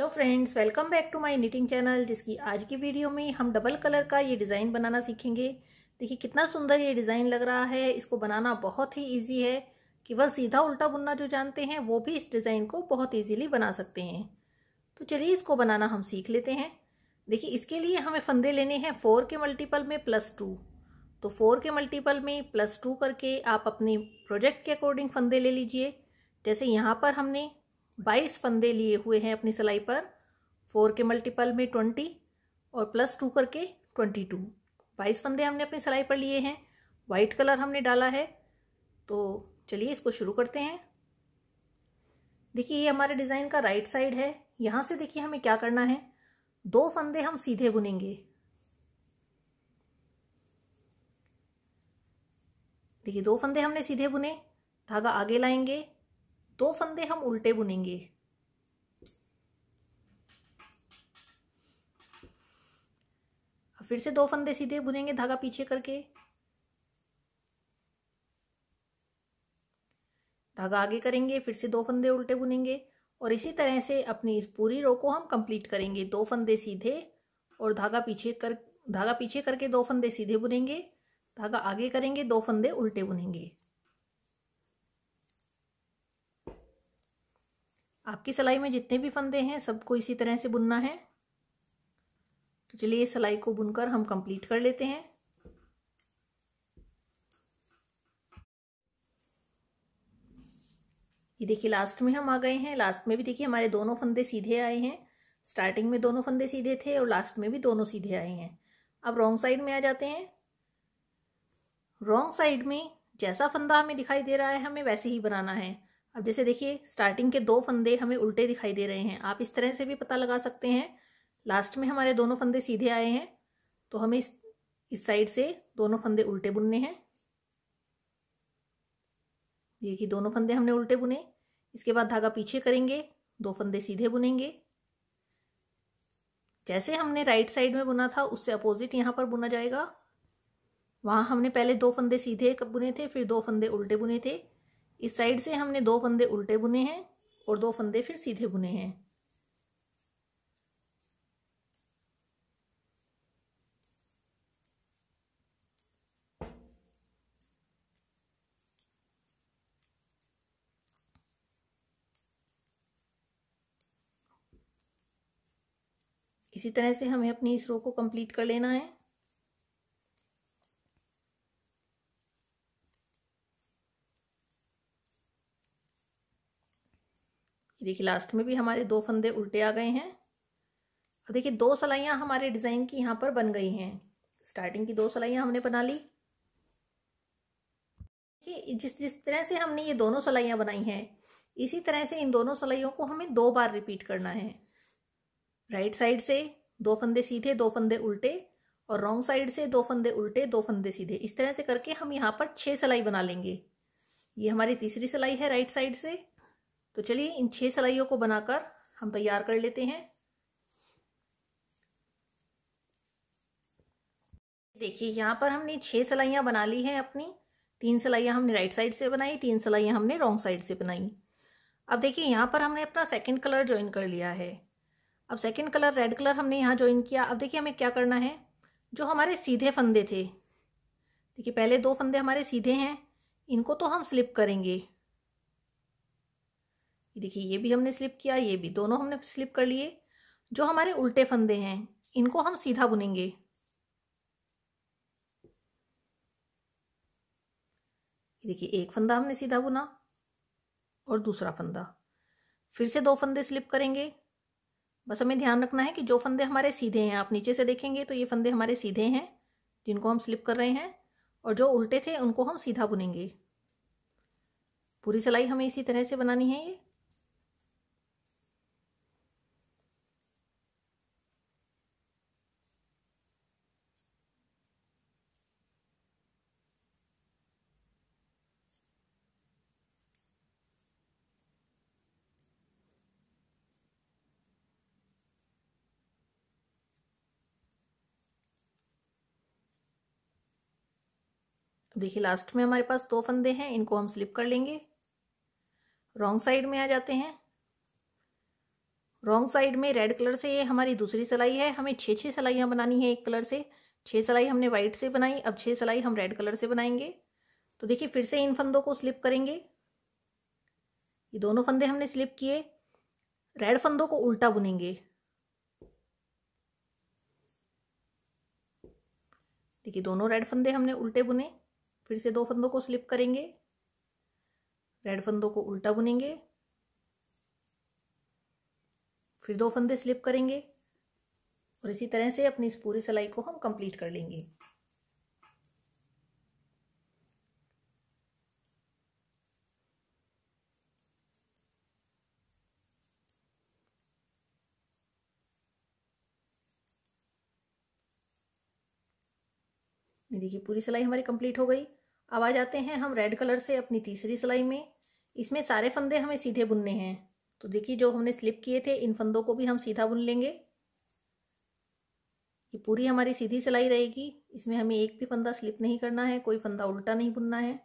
hello friends welcome back to my knitting channel जिसकी आज की वीडियो में हम डबल कलर का ये डिज़ाइन बनाना सीखेंगे देखिए कितना सुंदर ये डिज़ाइन लग रहा है इसको बनाना बहुत ही इजी है केवल सीधा उल्टा बुनना जो जानते हैं वो भी इस डिज़ाइन को बहुत ईजीली बना सकते हैं तो चलिए इसको बनाना हम सीख लेते हैं देखिए इसके लिए हमें फंदे लेने हैं फोर के मल्टीपल में प्लस टू तो फोर के मल्टीपल में प्लस टू करके आप अपने प्रोजेक्ट के अकॉर्डिंग फंदे ले लीजिए जैसे यहाँ पर हमने बाईस फंदे लिए हुए हैं अपनी सिलाई पर फोर के मल्टीपल में ट्वेंटी और प्लस टू करके ट्वेंटी टू बाईस फंदे हमने अपनी सिलाई पर लिए हैं वाइट कलर हमने डाला है तो चलिए इसको शुरू करते हैं देखिए ये हमारे डिज़ाइन का राइट साइड है यहाँ से देखिए हमें क्या करना है दो फंदे हम सीधे बुनेंगे देखिए दो फंदे हमने सीधे बुने धागा आगे लाएंगे दो फंदे हम उल्टे बुनेंगे फिर से दो फंदे सीधे बुनेंगे धागा पीछे करके धागा आगे करेंगे फिर से दो फंदे उल्टे बुनेंगे और इसी तरह से अपनी इस पूरी रो को हम कंप्लीट करेंगे दो फंदे सीधे और धागा पीछे कर धागा पीछे करके दो फंदे सीधे बुनेंगे धागा आगे करेंगे दो फंदे उल्टे बुनेंगे आपकी सिलाई में जितने भी फंदे हैं सबको इसी तरह से बुनना है तो चलिए सिलाई को बुनकर हम कंप्लीट कर लेते हैं ये देखिए लास्ट में हम आ गए हैं लास्ट में भी देखिए हमारे दोनों फंदे सीधे आए हैं स्टार्टिंग में दोनों फंदे सीधे थे और लास्ट में भी दोनों सीधे आए हैं अब रॉन्ग साइड में आ जाते हैं रॉन्ग साइड में जैसा फंदा हमें दिखाई दे रहा है हमें वैसे ही बनाना है अब जैसे देखिए स्टार्टिंग के दो फंदे हमें उल्टे दिखाई दे रहे हैं आप इस तरह से भी पता लगा सकते हैं लास्ट में हमारे दोनों फंदे सीधे आए हैं तो हमें इस इस साइड से दोनों फंदे उल्टे बुनने हैं देखिए दोनों फंदे हमने उल्टे बुने इसके बाद धागा पीछे करेंगे दो फंदे सीधे बुनेंगे जैसे हमने राइट साइड में बुना था उससे अपोजिट यहाँ पर बुना जाएगा वहाँ हमने पहले दो फंदे सीधे बुने थे फिर दो फंदे उल्टे बुने थे इस साइड से हमने दो फंदे उल्टे बुने हैं और दो फंदे फिर सीधे बुने हैं इसी तरह से हमें अपनी इस रो को कंप्लीट कर लेना है देखिए लास्ट में भी हमारे दो फंदे उल्टे आ गए हैं और देखिए दो सलाइयाँ हमारे डिज़ाइन की यहाँ पर बन गई हैं स्टार्टिंग की दो सलाइयाँ हमने बना ली देखिए जिस जिस तरह से हमने ये दोनों सलाइयाँ बनाई हैं इसी तरह से इन दोनों सलाइयों को हमें दो बार रिपीट करना है राइट साइड से दो फंदे सीधे दो फंदे उल्टे और रॉन्ग साइड से दो फंदे उल्टे दो फंदे सीधे इस तरह से करके हम यहाँ पर छः सलाई बना लेंगे ये हमारी तीसरी सलाई है राइट साइड से तो चलिए इन छह सलाइयों को बनाकर हम तैयार कर लेते हैं देखिए यहां पर हमने छह सलाइया बना ली हैं अपनी तीन सलाइयाँ हमने राइट साइड से बनाई तीन सलाइया हमने रॉन्ग साइड से बनाई अब देखिए यहां पर हमने अपना सेकंड कलर ज्वाइन कर लिया है अब सेकंड कलर रेड कलर हमने यहाँ ज्वाइन किया अब देखिए हमें क्या करना है जो हमारे सीधे फंदे थे देखिए पहले दो फंदे हमारे सीधे हैं इनको तो हम स्लिप करेंगे देखिए ये भी हमने स्लिप किया ये भी दोनों हमने स्लिप कर लिए जो हमारे उल्टे फंदे हैं इनको हम सीधा बुनेंगे देखिए एक फंदा हमने सीधा बुना और दूसरा फंदा फिर से दो फंदे स्लिप करेंगे बस हमें ध्यान रखना है कि जो फंदे हमारे सीधे हैं आप नीचे से देखेंगे तो ये फंदे हमारे सीधे हैं जिनको हम स्लिप कर रहे हैं और जो उल्टे थे उनको हम सीधा बुनेंगे पूरी सिलाई हमें इसी तरह से बनानी है ये देखिए लास्ट में हमारे पास दो फंदे हैं इनको हम स्लिप कर लेंगे रॉन्ग साइड में आ जाते हैं रॉन्ग साइड में रेड कलर से ये हमारी दूसरी सिलाई है हमें छः छः सिलाइयाँ बनानी है एक कलर से छः सिलाई हमने वाइट से बनाई अब छः सिलाई हम रेड कलर से बनाएंगे तो देखिए फिर से इन फंदों को स्लिप करेंगे ये दोनों फंदे हमने स्लिप किए रेड फंदों को उल्टा बुनेंगे देखिए दोनों रेड फंदे हमने उल्टे बुने फिर से दो फंदों को स्लिप करेंगे रेड फंदों को उल्टा बुनेंगे फिर दो फंदे स्लिप करेंगे और इसी तरह से अपनी इस पूरी सिलाई को हम कंप्लीट कर लेंगे देखिए पूरी सिलाई हमारी कंप्लीट हो गई अब आ जाते हैं हम रेड कलर से अपनी तीसरी सिलाई में इसमें सारे फंदे हमें सीधे बुनने हैं तो देखिए जो हमने स्लिप किए थे इन फंदों को भी हम सीधा बुन लेंगे ये पूरी हमारी सीधी सिलाई रहेगी इसमें हमें एक भी फंदा स्लिप नहीं करना है कोई फंदा उल्टा नहीं बुनना है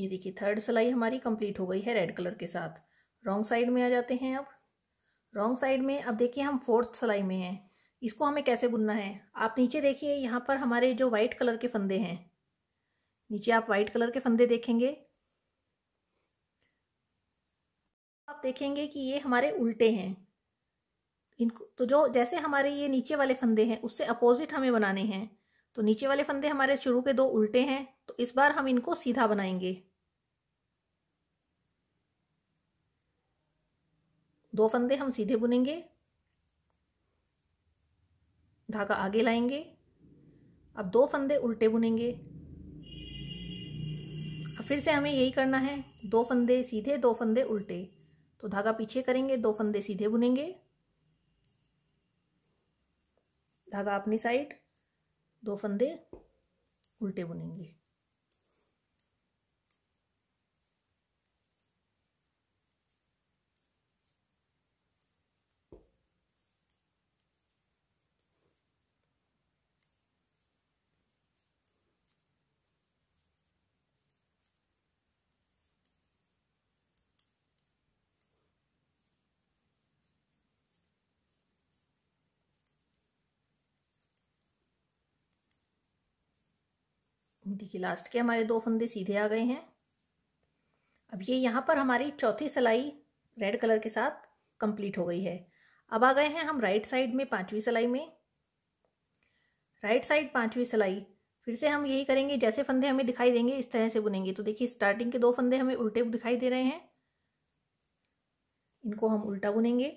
ये देखिए थर्ड सिलाई हमारी कंप्लीट हो गई है रेड कलर के साथ रॉन्ग साइड में आ जाते हैं अब रॉन्ग साइड में अब देखिए हम फोर्थ सिलाई में हैं इसको हमें कैसे बुनना है आप नीचे देखिए यहाँ पर हमारे जो वाइट कलर के फंदे हैं नीचे आप वाइट कलर के फंदे देखेंगे आप देखेंगे कि ये हमारे उल्टे हैं इनको तो जो जैसे हमारे ये नीचे वाले फंदे हैं उससे अपोजिट हमें बनाने हैं तो नीचे वाले फंदे हमारे शुरू के दो उल्टे हैं तो इस बार हम इनको सीधा बनाएंगे दो फंदे हम सीधे बुनेंगे धागा आगे लाएंगे अब दो फंदे उल्टे बुनेंगे अब फिर से हमें यही करना है दो फंदे सीधे दो फंदे उल्टे तो धागा पीछे करेंगे दो फंदे सीधे बुनेंगे धागा अपनी साइड दो फंदे उल्टे बुनेंगे देखिए लास्ट के हमारे दो फंदे सीधे आ गए हैं अब ये यहाँ पर हमारी चौथी सिलाई रेड कलर के साथ कंप्लीट हो गई है अब आ गए हैं हम राइट साइड में पांचवी सिलाई में राइट साइड पांचवी सिलाई फिर से हम यही करेंगे जैसे फंदे हमें दिखाई देंगे इस तरह से बुनेंगे तो देखिए स्टार्टिंग के दो फंदे हमें उल्टे दिखाई दे रहे हैं इनको हम उल्टा बुनेंगे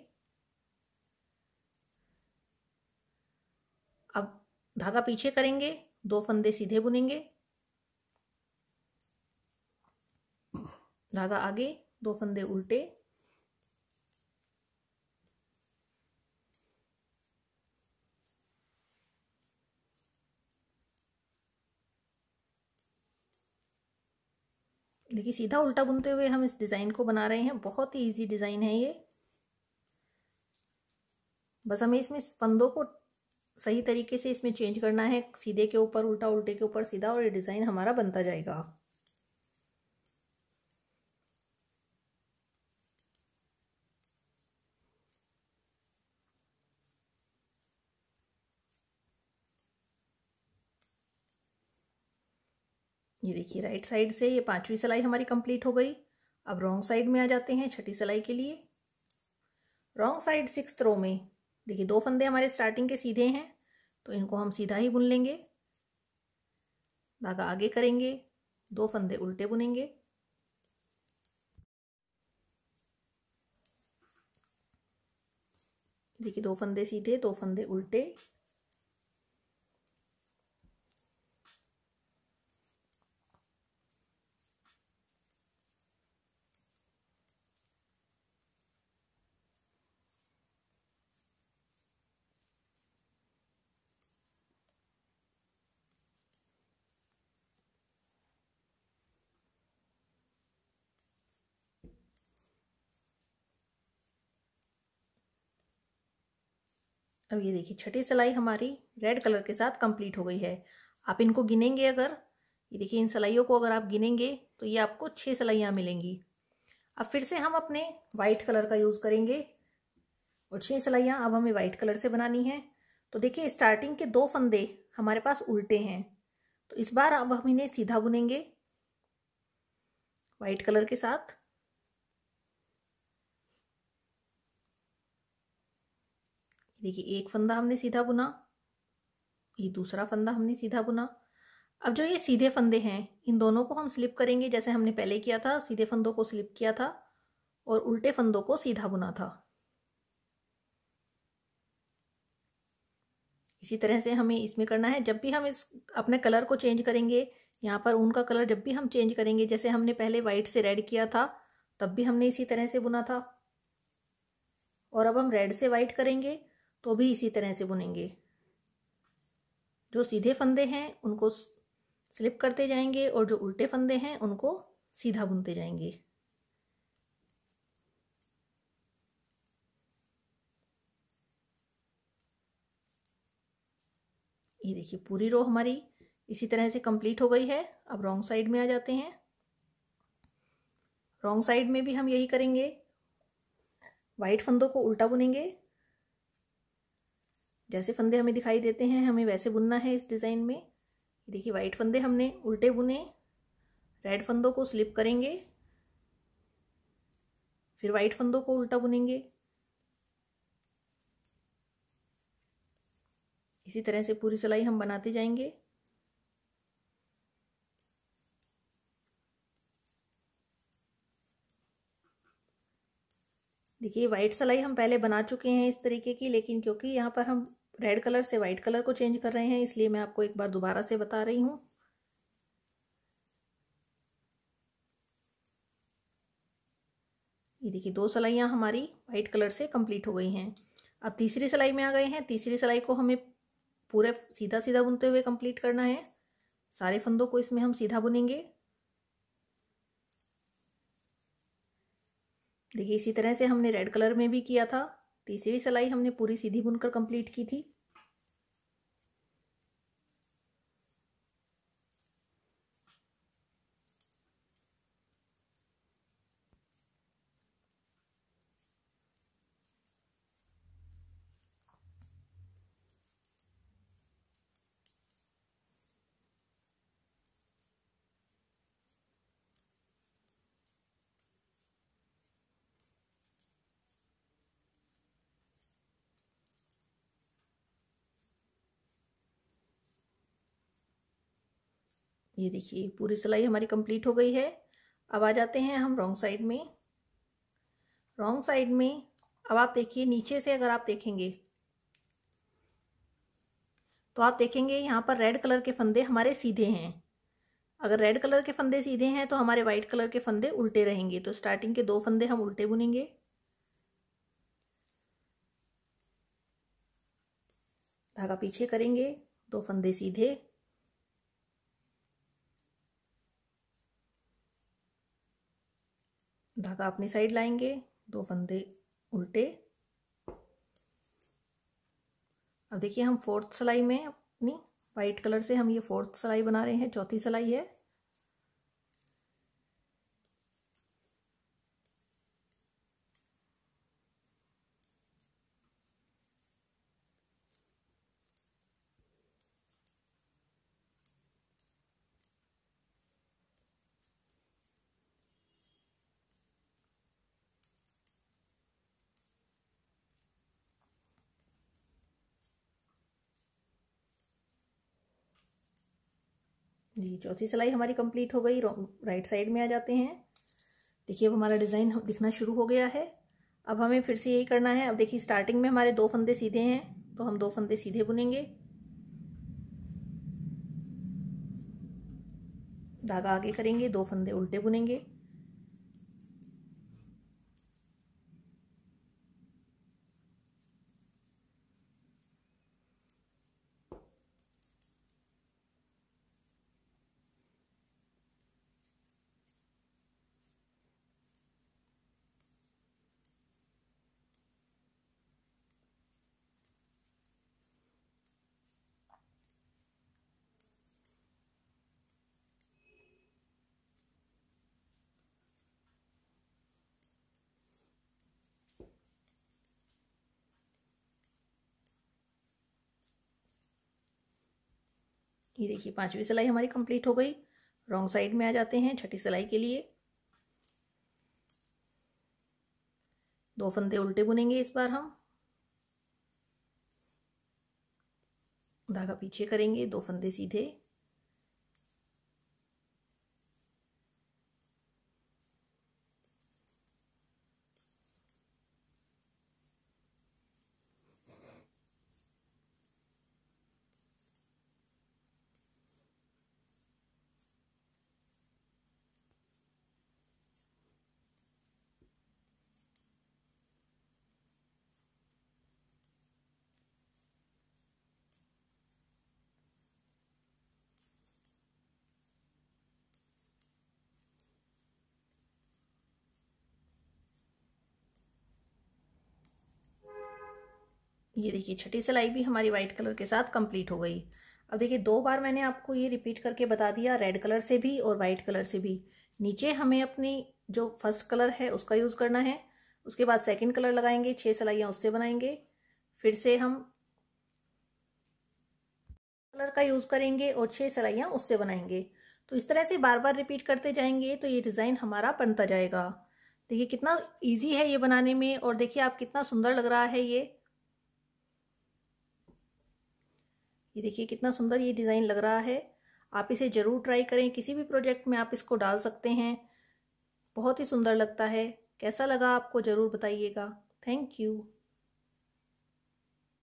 अब धागा पीछे करेंगे दो फंदे सीधे बुनेंगे धागा आगे दो फंदे उल्टे देखिए सीधा उल्टा बुनते हुए हम इस डिज़ाइन को बना रहे हैं बहुत ही इजी डिज़ाइन है ये बस हमें इसमें फंदों को सही तरीके से इसमें चेंज करना है सीधे के ऊपर उल्टा उल्टे के ऊपर सीधा और ये डिज़ाइन हमारा बनता जाएगा ये देखिए राइट साइड से ये पांचवी सिलाई हमारी कंप्लीट हो गई अब रॉन्ग साइड में आ जाते हैं छठी सिलाई के लिए रॉन्ग साइड सिक्स रो में देखिए दो फंदे हमारे स्टार्टिंग के सीधे हैं तो इनको हम सीधा ही बुन लेंगे धागा आगे करेंगे दो फंदे उल्टे बुनेंगे देखिए दो फंदे सीधे दो फंदे उल्टे अब ये देखिए छठी सिलाई हमारी रेड कलर के साथ कंप्लीट हो गई है आप इनको गिनेंगे अगर ये देखिए इन सिलाइयों को अगर आप गिनेंगे तो ये आपको छः सिलाइयाँ मिलेंगी अब फिर से हम अपने वाइट कलर का यूज़ करेंगे और छः सिलाइयाँ अब हमें वाइट कलर से बनानी है तो देखिए स्टार्टिंग के दो फंदे हमारे पास उल्टे हैं तो इस बार अब हम इन्हें सीधा बुनेंगे वाइट कलर के साथ देखिए एक फंदा हमने सीधा बुना ये दूसरा फंदा हमने सीधा बुना अब जो ये सीधे फंदे हैं इन दोनों को हम स्लिप करेंगे जैसे हमने पहले किया था सीधे फंदों को स्लिप किया था और उल्टे फंदों को सीधा बुना था इसी तरह से हमें इसमें करना है जब भी हम इस अपने कलर को चेंज करेंगे यहाँ पर ऊन का कलर जब भी हम चेंज करेंगे जैसे हमने पहले वाइट से रेड किया था तब भी हमने इसी तरह से बुना था और अब हम रेड से वाइट करेंगे तो भी इसी तरह से बुनेंगे जो सीधे फंदे हैं उनको स्लिप करते जाएंगे और जो उल्टे फंदे हैं उनको सीधा बुनते जाएंगे ये देखिए पूरी रो हमारी इसी तरह से कंप्लीट हो गई है अब रॉन्ग साइड में आ जाते हैं रॉन्ग साइड में भी हम यही करेंगे वाइट फंदों को उल्टा बुनेंगे जैसे फंदे हमें दिखाई देते हैं हमें वैसे बुनना है इस डिज़ाइन में देखिए वाइट फंदे हमने उल्टे बुने रेड फंदों को स्लिप करेंगे फिर वाइट फंदों को उल्टा बुनेंगे इसी तरह से पूरी सिलाई हम बनाते जाएंगे देखिए वाइट सिलाई हम पहले बना चुके हैं इस तरीके की लेकिन क्योंकि यहाँ पर हम रेड कलर से वाइट कलर को चेंज कर रहे हैं इसलिए मैं आपको एक बार दोबारा से बता रही हूँ ये देखिए दो सलाइयाँ हमारी वाइट कलर से कंप्लीट हो गई हैं अब तीसरी सिलाई में आ गए हैं तीसरी सिलाई को हमें पूरे सीधा सीधा बुनते हुए कंप्लीट करना है सारे फंदों को इसमें हम सीधा बुनेंगे देखिए इसी तरह से हमने रेड कलर में भी किया था तीसरी सिलाई हमने पूरी सीधी बुनकर कंप्लीट की थी ये देखिए पूरी सिलाई हमारी कंप्लीट हो गई है अब आ जाते हैं हम रॉन्ग साइड में रॉन्ग साइड में अब आप देखिए नीचे से अगर आप देखेंगे तो आप देखेंगे यहाँ पर रेड कलर के फंदे हमारे सीधे हैं अगर रेड कलर के फंदे सीधे हैं तो हमारे व्हाइट कलर के फंदे उल्टे रहेंगे तो स्टार्टिंग के दो फंदे हम उल्टे बुनेंगे धागा पीछे करेंगे दो फंदे सीधे धागा अपनी साइड लाएंगे दो फंदे उल्टे अब देखिए हम फोर्थ सिलाई में अपनी वाइट कलर से हम ये फोर्थ सलाई बना रहे हैं चौथी सिलाई है जी चौथी सिलाई हमारी कंप्लीट हो गई राइट साइड में आ जाते हैं देखिए अब हमारा डिज़ाइन दिखना शुरू हो गया है अब हमें फिर से यही करना है अब देखिए स्टार्टिंग में हमारे दो फंदे सीधे हैं तो हम दो फंदे सीधे बुनेंगे धागा आगे करेंगे दो फंदे उल्टे बुनेंगे ये देखिए पांचवी सिलाई हमारी कंप्लीट हो गई रॉन्ग साइड में आ जाते हैं छठी सिलाई के लिए दो फंदे उल्टे बुनेंगे इस बार हम धागा पीछे करेंगे दो फंदे सीधे ये देखिए छठी सिलाई भी हमारी वाइट कलर के साथ कंप्लीट हो गई अब देखिए दो बार मैंने आपको ये रिपीट करके बता दिया रेड कलर से भी और वाइट कलर से भी नीचे हमें अपनी जो फर्स्ट कलर है उसका यूज़ करना है उसके बाद सेकंड कलर लगाएंगे छह सिलाइयाँ उससे बनाएंगे फिर से हम कलर का यूज़ करेंगे और छह सिलाइयाँ उससे बनाएंगे तो इस तरह से बार बार रिपीट करते जाएंगे तो ये डिज़ाइन हमारा बनता जाएगा देखिए कितना ईजी है ये बनाने में और देखिए आप कितना सुंदर लग रहा है ये ये देखिए कितना सुंदर ये डिज़ाइन लग रहा है आप इसे ज़रूर ट्राई करें किसी भी प्रोजेक्ट में आप इसको डाल सकते हैं बहुत ही सुंदर लगता है कैसा लगा आपको ज़रूर बताइएगा थैंक यू